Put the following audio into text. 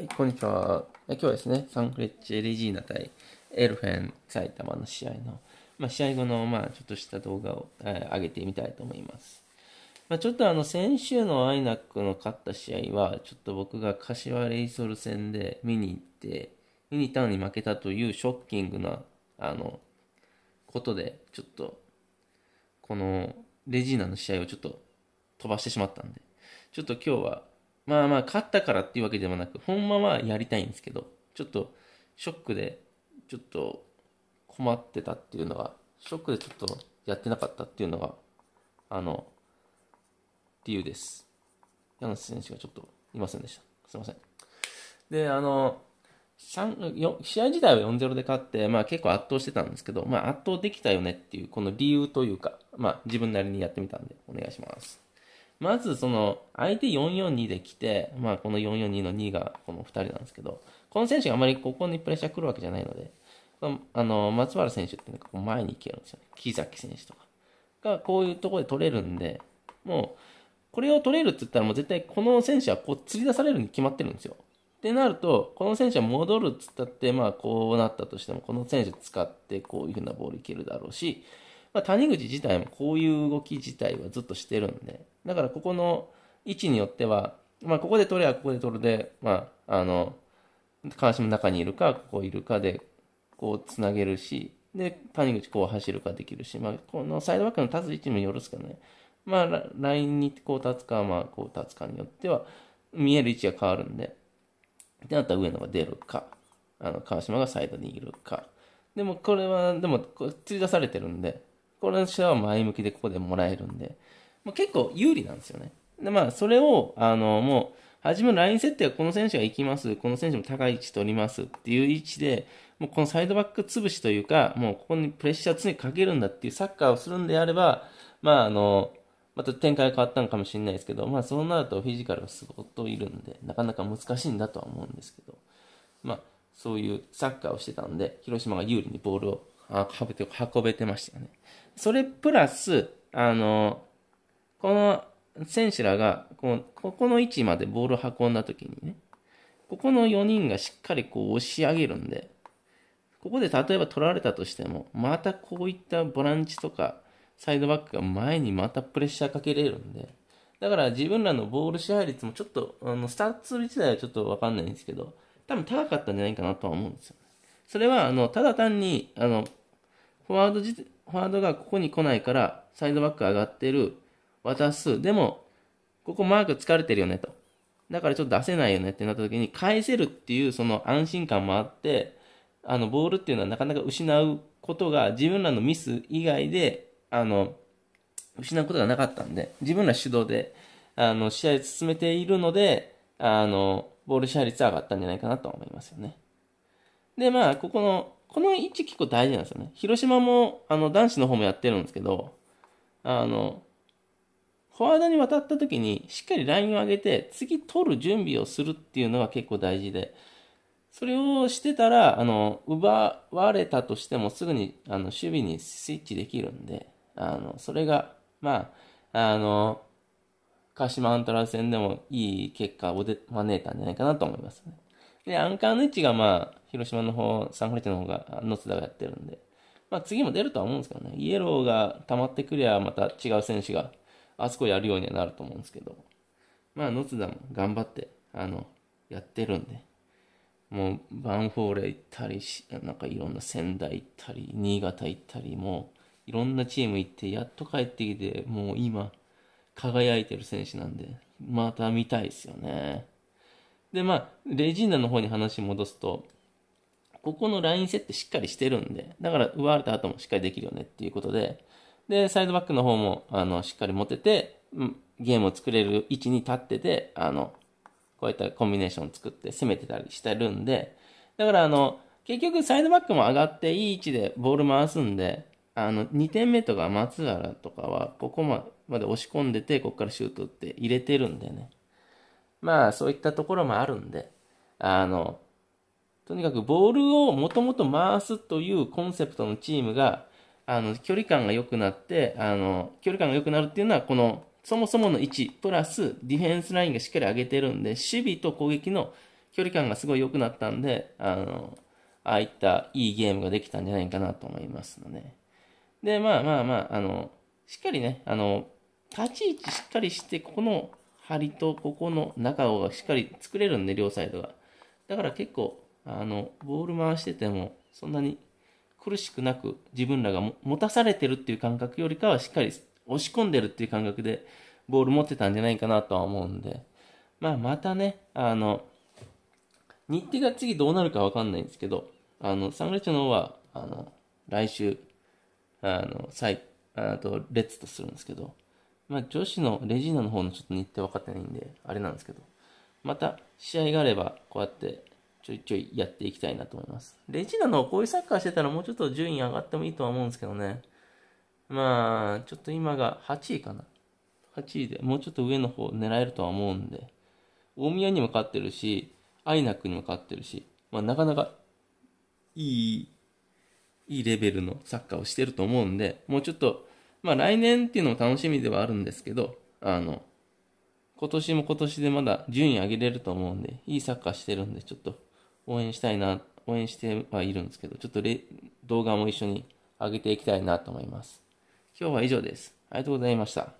はい、こんにちは。今日はですね、サンフレッチェ・レジーナ対エルフェン埼玉の試合の、まあ、試合後の、まあ、ちょっとした動画を、えー、上げてみたいと思います。まあ、ちょっとあの、先週のアイナックの勝った試合は、ちょっと僕が柏レイソル戦で見に行って、見に行ったのに負けたというショッキングな、あの、ことで、ちょっと、このレジーナの試合をちょっと飛ばしてしまったんで、ちょっと今日は、まあまあ、勝ったからっていうわけではなく、ほんまはやりたいんですけど、ちょっとショックで、ちょっと困ってたっていうのが、ショックでちょっとやってなかったっていうのが、あの、理由です。柳瀬選手がちょっといませんでした。すいません。で、あの、試合自体は4-0で勝って、まあ結構圧倒してたんですけど、まあ圧倒できたよねっていう、この理由というか、まあ自分なりにやってみたんで、お願いします。まずその、相手442で来て、まあこの442の2がこの2人なんですけど、この選手があまりここにプレッシャー来るわけじゃないので、あの、松原選手ってなんかこう前に行けるんですよね。木崎選手とか。がこういうところで取れるんで、もう、これを取れるって言ったらもう絶対この選手はこう釣り出されるに決まってるんですよ。ってなると、この選手は戻るっつったって、まあこうなったとしても、この選手使ってこういうふうなボールいけるだろうし、まあ、谷口自体もこういう動き自体はずっとしてるんで、だからここの位置によっては、まあ、ここで取ればここで取るで、まあ、あの、川島の中にいるか、ここいるかで、こうつなげるし、で、谷口こう走るかできるし、まあ、このサイドバックの立つ位置にもよるっすけどね、まあ、ラインにこう立つか、まあ、こう立つかによっては、見える位置が変わるんで、ってなったら上野が出るか、あの、川島がサイドにいるか。でも、これは、でも、釣り出されてるんで、この人は前向きでここでもらえるんで、まあ、結構有利なんですよね。で、まあ、それを、あの、もう、初めのライン設定はこの選手が行きます、この選手も高い位置取りますっていう位置で、もうこのサイドバック潰しというか、もうここにプレッシャー常にかけるんだっていうサッカーをするんであれば、まあ、あの、また展開が変わったのかもしれないですけど、まあ、そうなるとフィジカルがすごくといるんで、なかなか難しいんだとは思うんですけど、まあ、そういうサッカーをしてたんで、広島が有利にボールをあ運って、運べてましたよね。それプラス、あの、この選手らがこう、ここの位置までボールを運んだ時にね、ここの4人がしっかりこう押し上げるんで、ここで例えば取られたとしても、またこういったボランチとか、サイドバックが前にまたプレッシャーかけれるんで、だから自分らのボール支配率もちょっと、あの、スタッツ自体はちょっとわかんないんですけど、多分高かったんじゃないかなとは思うんですよ。それは、あの、ただ単に、あの、フォワードフォワードがここに来ないから、サイドバック上がってる、渡す、でも、ここマーク疲れてるよねと。だからちょっと出せないよねってなった時に、返せるっていうその安心感もあって、あの、ボールっていうのはなかなか失うことが、自分らのミス以外で、あの、失うことがなかったんで、自分ら主導で、あの、試合進めているので、あの、ボール支配率は上がったんじゃないかなと思いますよね。で、まあ、ここのこの位置結構大事なんですよね。広島も、あの、男子の方もやってるんですけど、あの、フォワードに渡った時に、しっかりラインを上げて、次取る準備をするっていうのが結構大事で、それをしてたら、あの、奪われたとしてもすぐに、あの、守備にスイッチできるんで、あの、それが、まあ、あの、鹿島アントラー戦でもいい結果を招いたんじゃないかなと思いますね。で、アンカーの位置がまあ、広島の方、サンフレッチェの方が、ノツダがやってるんで、まあ次も出るとは思うんですけどね、イエローが溜まってくりゃ、また違う選手が、あそこやるようにはなると思うんですけど、まあ、ノツダも頑張って、あの、やってるんで、もう、バンフォーレ行ったりし、なんかいろんな仙台行ったり、新潟行ったり、もう、いろんなチーム行って、やっと帰ってきて、もう今、輝いてる選手なんで、また見たいですよね。で、まあ、レジーナの方に話戻すと、ここのライン設定しっかりしてるんで、だから奪われた後もしっかりできるよねっていうことで、で、サイドバックの方も、あの、しっかり持てて、ゲームを作れる位置に立ってて、あの、こういったコンビネーションを作って攻めてたりしてるんで、だからあの、結局サイドバックも上がっていい位置でボール回すんで、あの、2点目とか松原とかは、ここまで押し込んでて、ここからシュートって入れてるんでね。まあそういったところもあるんで、あの、とにかくボールをもともと回すというコンセプトのチームが、あの、距離感が良くなって、あの、距離感が良くなるっていうのは、この、そもそもの位置、プラスディフェンスラインがしっかり上げてるんで、守備と攻撃の距離感がすごい良くなったんで、あの、ああいったいいゲームができたんじゃないかなと思いますので、で、まあまあまあ、あの、しっかりね、あの、立ち位置しっかりして、ここの針とここの中をしっかり作れるんで、両サイドが。だから結構、あの、ボール回してても、そんなに苦しくなく自分らが持たされてるっていう感覚よりかはしっかり押し込んでるっていう感覚でボール持ってたんじゃないかなとは思うんで、まあまたね、あの、日程が次どうなるかわかんないんですけど、あの、サングレッチの方は、あの、来週、あの、サイ、あと、レッツとするんですけど、まあ、女子のレジーナの方のちょっと日程分かってないんで、あれなんですけど、また試合があれば、こうやってちょいちょいやっていきたいなと思います。レジーナのこういうサッカーしてたらもうちょっと順位上がってもいいとは思うんですけどね。まあ、ちょっと今が8位かな。8位で、もうちょっと上の方狙えるとは思うんで、大宮にも勝ってるし、アイナックにも勝ってるし、まあなかなかいい、いいレベルのサッカーをしてると思うんで、もうちょっとまあ来年っていうのも楽しみではあるんですけど、あの、今年も今年でまだ順位上げれると思うんで、いいサッカーしてるんで、ちょっと応援したいな、応援してはいるんですけど、ちょっと動画も一緒に上げていきたいなと思います。今日は以上です。ありがとうございました。